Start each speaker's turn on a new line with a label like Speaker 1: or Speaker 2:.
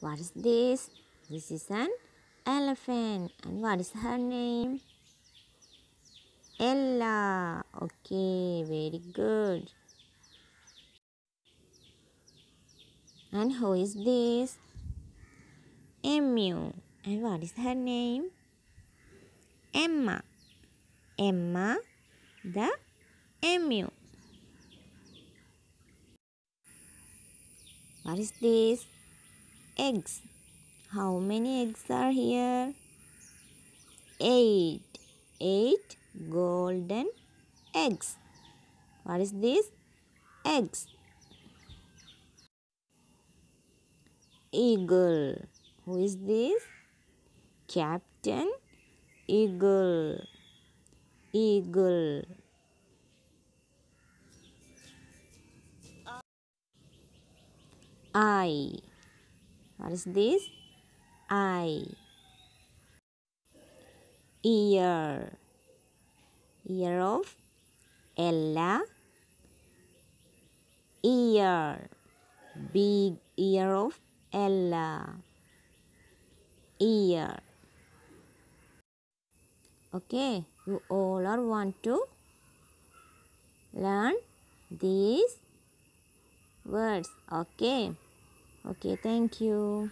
Speaker 1: What is this? This is an elephant. And what is her name? Ella. Okay, very good. And who is this? Emu. And what is her name? Emma. Emma the emu. What is this? eggs. How many eggs are here? Eight. Eight golden eggs. What is this? Eggs. Eagle. Who is this? Captain Eagle. Eagle. I. What is this? Eye. Ear. Ear of Ella. Ear. Big ear of Ella. Ear. Okay, you all are want to learn these words. Okay. Okay, thank you.